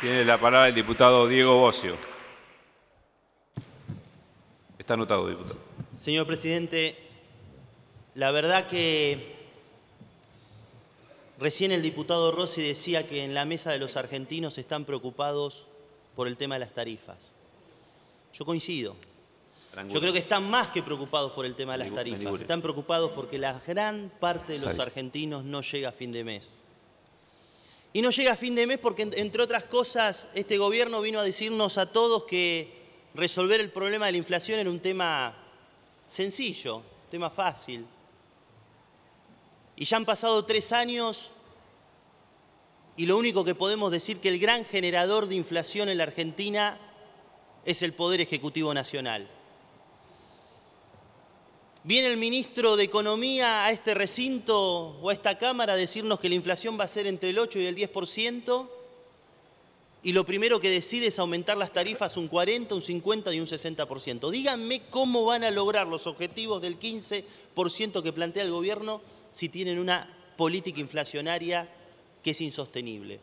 Tiene la palabra el diputado Diego Bocio. Está anotado, diputado. Señor presidente, la verdad que recién el diputado Rossi decía que en la mesa de los argentinos están preocupados por el tema de las tarifas. Yo coincido. Yo creo que están más que preocupados por el tema de las tarifas. Están preocupados porque la gran parte de los argentinos no llega a fin de mes. Y no llega a fin de mes porque, entre otras cosas, este gobierno vino a decirnos a todos que resolver el problema de la inflación era un tema sencillo, un tema fácil. Y ya han pasado tres años y lo único que podemos decir que el gran generador de inflación en la Argentina es el Poder Ejecutivo Nacional. Viene el ministro de Economía a este recinto o a esta Cámara a decirnos que la inflación va a ser entre el 8 y el 10% y lo primero que decide es aumentar las tarifas un 40, un 50 y un 60%. Díganme cómo van a lograr los objetivos del 15% que plantea el gobierno si tienen una política inflacionaria que es insostenible.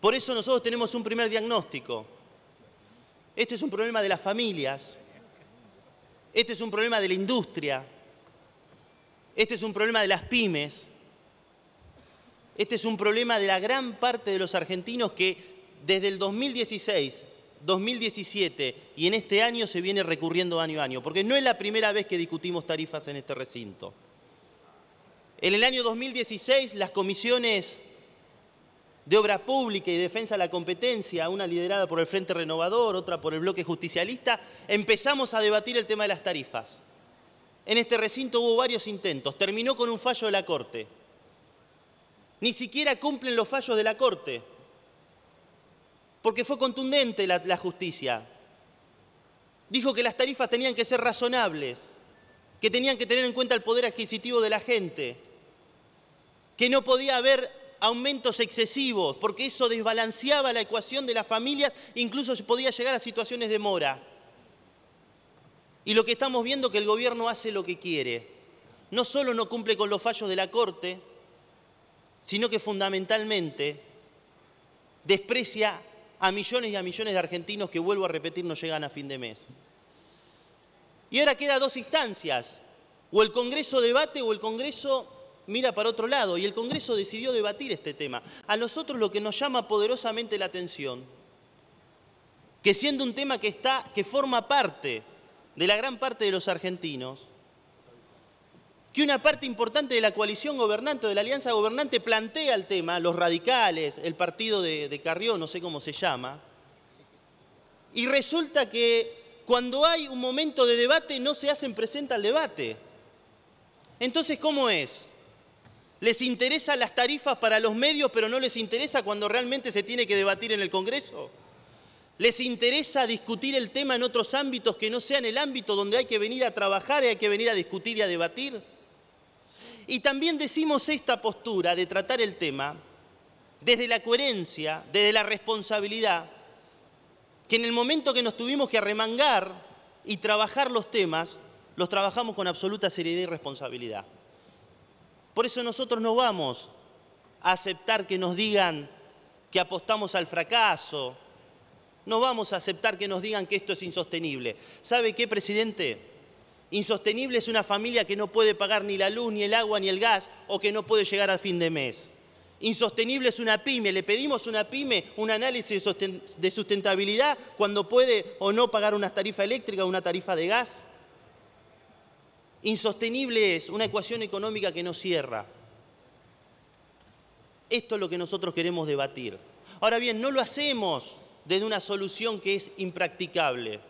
Por eso nosotros tenemos un primer diagnóstico. Este es un problema de las familias, este es un problema de la industria. Este es un problema de las pymes. Este es un problema de la gran parte de los argentinos que desde el 2016, 2017 y en este año se viene recurriendo año a año, porque no es la primera vez que discutimos tarifas en este recinto. En el año 2016 las comisiones de Obra Pública y Defensa de la Competencia, una liderada por el Frente Renovador, otra por el Bloque Justicialista, empezamos a debatir el tema de las tarifas. En este recinto hubo varios intentos, terminó con un fallo de la Corte. Ni siquiera cumplen los fallos de la Corte, porque fue contundente la, la justicia. Dijo que las tarifas tenían que ser razonables, que tenían que tener en cuenta el poder adquisitivo de la gente, que no podía haber aumentos excesivos, porque eso desbalanceaba la ecuación de las familias, incluso se podía llegar a situaciones de mora. Y lo que estamos viendo es que el gobierno hace lo que quiere. No solo no cumple con los fallos de la Corte, sino que fundamentalmente desprecia a millones y a millones de argentinos que, vuelvo a repetir, no llegan a fin de mes. Y ahora queda dos instancias, o el Congreso debate o el Congreso mira para otro lado y el Congreso decidió debatir este tema. A nosotros lo que nos llama poderosamente la atención, que siendo un tema que, está, que forma parte de la gran parte de los argentinos, que una parte importante de la coalición gobernante de la alianza gobernante plantea el tema, los radicales, el partido de, Carrión, Carrió, no sé cómo se llama, y resulta que cuando hay un momento de debate no se hacen presente al debate. Entonces, ¿cómo es? ¿Les interesan las tarifas para los medios, pero no les interesa cuando realmente se tiene que debatir en el Congreso? ¿Les interesa discutir el tema en otros ámbitos que no sean el ámbito donde hay que venir a trabajar y hay que venir a discutir y a debatir? Y también decimos esta postura de tratar el tema desde la coherencia, desde la responsabilidad, que en el momento que nos tuvimos que arremangar y trabajar los temas, los trabajamos con absoluta seriedad y responsabilidad. Por eso nosotros no vamos a aceptar que nos digan que apostamos al fracaso, no vamos a aceptar que nos digan que esto es insostenible. ¿Sabe qué, presidente? Insostenible es una familia que no puede pagar ni la luz, ni el agua, ni el gas, o que no puede llegar al fin de mes. Insostenible es una pyme. Le pedimos a una pyme un análisis de sustentabilidad cuando puede o no pagar una tarifa eléctrica o una tarifa de gas. Insostenible es una ecuación económica que no cierra. Esto es lo que nosotros queremos debatir. Ahora bien, no lo hacemos desde una solución que es impracticable.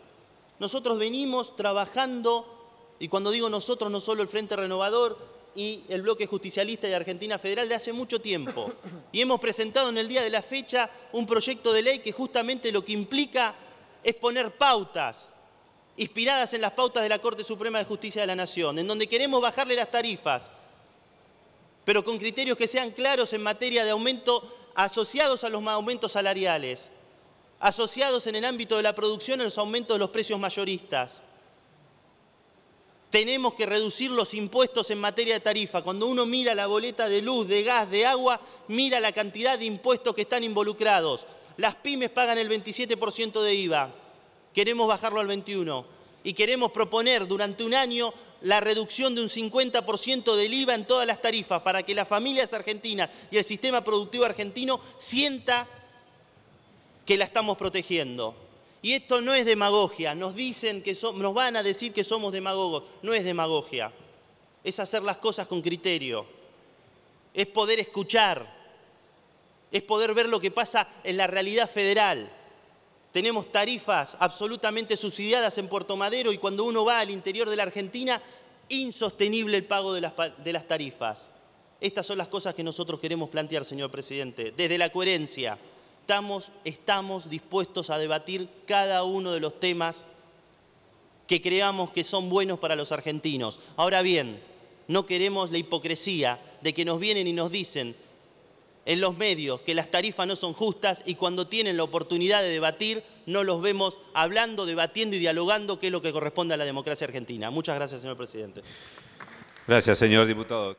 Nosotros venimos trabajando, y cuando digo nosotros, no solo el Frente Renovador y el Bloque Justicialista de Argentina Federal de hace mucho tiempo. Y hemos presentado en el día de la fecha un proyecto de ley que justamente lo que implica es poner pautas inspiradas en las pautas de la Corte Suprema de Justicia de la Nación, en donde queremos bajarle las tarifas, pero con criterios que sean claros en materia de aumento asociados a los aumentos salariales, asociados en el ámbito de la producción a los aumentos de los precios mayoristas. Tenemos que reducir los impuestos en materia de tarifa. Cuando uno mira la boleta de luz, de gas, de agua, mira la cantidad de impuestos que están involucrados. Las pymes pagan el 27% de IVA queremos bajarlo al 21 y queremos proponer durante un año la reducción de un 50% del IVA en todas las tarifas para que las familias argentinas y el sistema productivo argentino sienta que la estamos protegiendo. Y esto no es demagogia, nos dicen que nos van a decir que somos demagogos, no es demagogia. Es hacer las cosas con criterio. Es poder escuchar. Es poder ver lo que pasa en la realidad federal. Tenemos tarifas absolutamente subsidiadas en Puerto Madero y cuando uno va al interior de la Argentina, insostenible el pago de las, tarifas. Estas son las cosas que nosotros queremos plantear, señor presidente, desde la coherencia. Estamos, estamos, dispuestos a debatir cada uno de los temas que creamos que son buenos para los argentinos. Ahora bien, no queremos la hipocresía de que nos vienen y nos dicen en los medios que las tarifas no son justas y cuando tienen la oportunidad de debatir no los vemos hablando, debatiendo y dialogando, que es lo que corresponde a la democracia argentina. Muchas gracias, señor presidente. Gracias, señor diputado.